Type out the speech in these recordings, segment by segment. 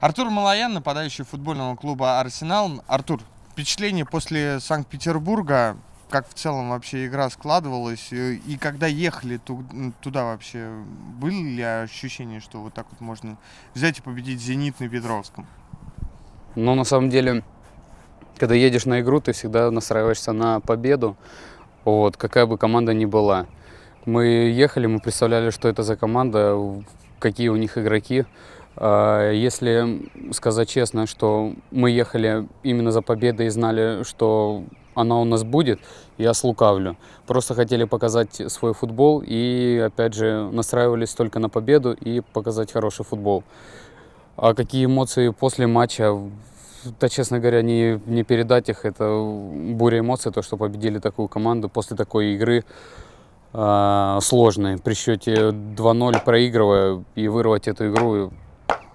Артур Малаян, нападающий футбольного клуба «Арсенал». Артур, впечатление после Санкт-Петербурга, как в целом вообще игра складывалась, и когда ехали туда вообще, были ли ощущения, что вот так вот можно взять и победить «Зенит» на Петровском? Ну, на самом деле, когда едешь на игру, ты всегда настраиваешься на победу, вот, какая бы команда ни была. Мы ехали, мы представляли, что это за команда, какие у них игроки, а, если сказать честно, что мы ехали именно за победой и знали, что она у нас будет, я слукавлю. Просто хотели показать свой футбол и, опять же, настраивались только на победу и показать хороший футбол. А какие эмоции после матча? Да, честно говоря, не, не передать их. Это буря эмоций, то, что победили такую команду после такой игры э, сложной. При счете 2-0 проигрывая и вырвать эту игру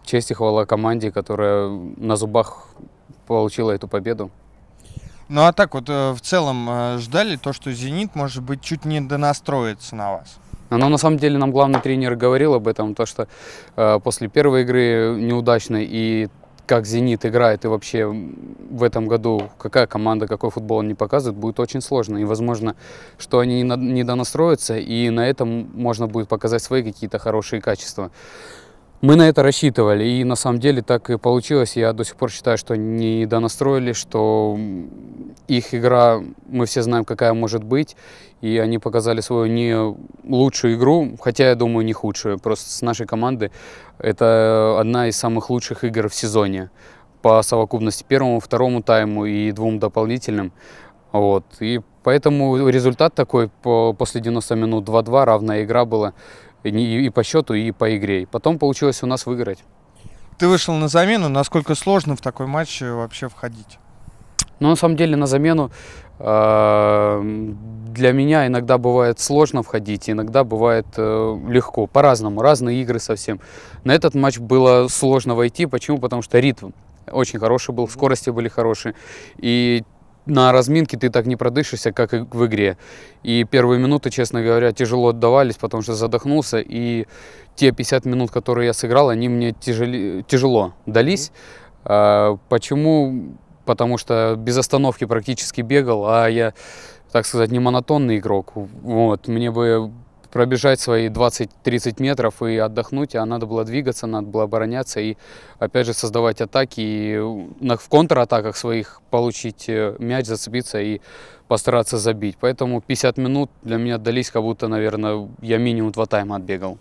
честь и хвала команде, которая на зубах получила эту победу. Ну а так вот э, в целом э, ждали то, что «Зенит», может быть, чуть не донастроится на вас? А, Но ну, на самом деле нам главный тренер говорил об этом, то что э, после первой игры неудачной и как «Зенит» играет и вообще в этом году какая команда, какой футбол не показывает будет очень сложно. И возможно, что они не донастроятся, и на этом можно будет показать свои какие-то хорошие качества. Мы на это рассчитывали, и на самом деле так и получилось. Я до сих пор считаю, что не донастроили, что их игра, мы все знаем, какая может быть, и они показали свою не лучшую игру, хотя, я думаю, не худшую. Просто с нашей команды это одна из самых лучших игр в сезоне по совокупности первому, второму тайму и двум дополнительным. Вот. И поэтому результат такой после 90 минут 2-2, равная игра была и по счету, и по игре. Потом получилось у нас выиграть. Ты вышел на замену. Насколько сложно в такой матч э, вообще входить? Ну, на самом деле, на замену эм, для меня иногда бывает сложно входить, иногда бывает э, легко, по-разному, разные игры совсем. На этот матч было сложно войти, почему? Потому что ритм очень хороший был, скорости были хорошие. И на разминке ты так не продышишься, как и в игре. И первые минуты, честно говоря, тяжело отдавались, потому что задохнулся. И те 50 минут, которые я сыграл, они мне тяжели, тяжело дались. Mm-hmm. А, почему? Потому что без остановки практически бегал, а я, так сказать, не монотонный игрок. Вот, мне бы пробежать свои 20-30 метров и отдохнуть, а надо было двигаться, надо было обороняться и, опять же, создавать атаки, и в контратаках своих получить э, мяч, зацепиться и постараться забить. Поэтому 50 минут для меня дались, как будто, наверное, я минимум два тайма отбегал.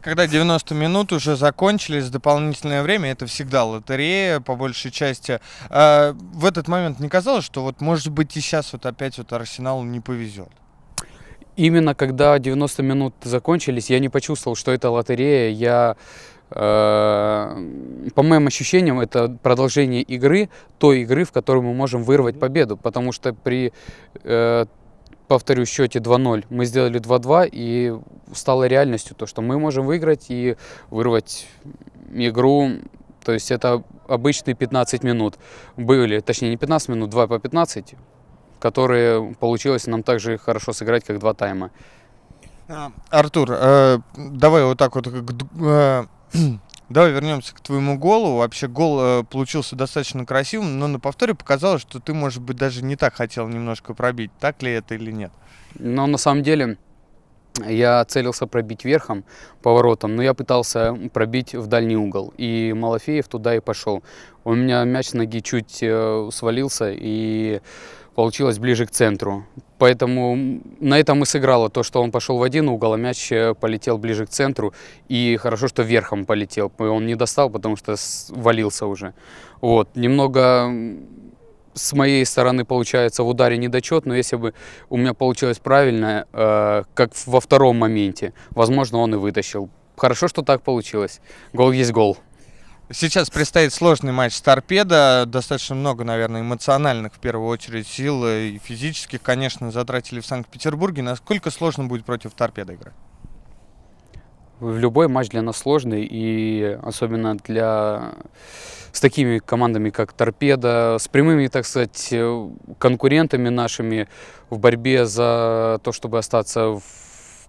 Когда 90 минут уже закончились, дополнительное время, это всегда лотерея, по большей части. А в этот момент не казалось, что вот, может быть, и сейчас вот опять вот Арсеналу не повезет? именно когда 90 минут закончились, я не почувствовал, что это лотерея. Я, э, по моим ощущениям, это продолжение игры, той игры, в которой мы можем вырвать победу. Потому что при, э, повторю, счете 2-0 мы сделали 2-2, и стало реальностью то, что мы можем выиграть и вырвать игру то есть это обычные 15 минут были, точнее не 15 минут, 2 по 15, которые получилось нам также хорошо сыграть, как два тайма. А, Артур, э, давай вот так вот, э, давай вернемся к твоему голу. Вообще гол э, получился достаточно красивым, но на повторе показалось, что ты, может быть, даже не так хотел немножко пробить. Так ли это или нет? Но на самом деле я целился пробить верхом, поворотом, но я пытался пробить в дальний угол. И Малафеев туда и пошел. У меня мяч с ноги чуть э, свалился, и получилось ближе к центру. Поэтому на этом и сыграло то, что он пошел в один угол, а мяч э, полетел ближе к центру. И хорошо, что верхом полетел. Он не достал, потому что валился уже. Вот. Немного с моей стороны получается в ударе недочет, но если бы у меня получилось правильно, э, как во втором моменте, возможно, он и вытащил. Хорошо, что так получилось. Гол есть гол. Сейчас предстоит сложный матч с торпедо. Достаточно много, наверное, эмоциональных в первую очередь сил и физических, конечно, затратили в Санкт-Петербурге. Насколько сложно будет против торпедо играть? Любой матч для нас сложный, и особенно для с такими командами, как Торпеда, с прямыми, так сказать, э, конкурентами нашими в борьбе за то, чтобы остаться в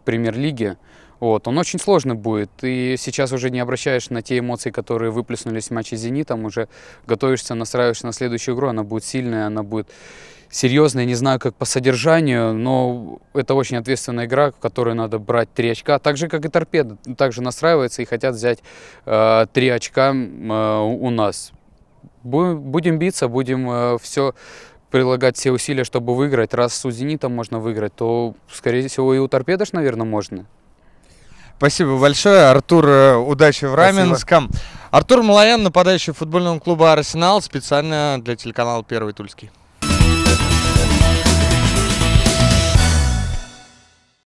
премьер-лиге. Вот, он очень сложный будет. И сейчас уже не обращаешь на те эмоции, которые выплеснулись в матче с «Зенитом», уже готовишься, настраиваешься на следующую игру. Она будет сильная, она будет серьезная, не знаю, как по содержанию, но это очень ответственная игра, в которой надо брать три очка. А так же, как и торпеда, также настраиваются и хотят взять э, три очка э, у нас. Будем биться, будем э, все прилагать все усилия, чтобы выиграть. Раз у «Зенита» можно выиграть, то, скорее всего, и у «Торпедыш», наверное, можно. Спасибо большое, Артур. Э, удачи в Раменском. Спасибо. Артур Малаян, нападающий футбольного клуба «Арсенал», специально для телеканала «Первый Тульский».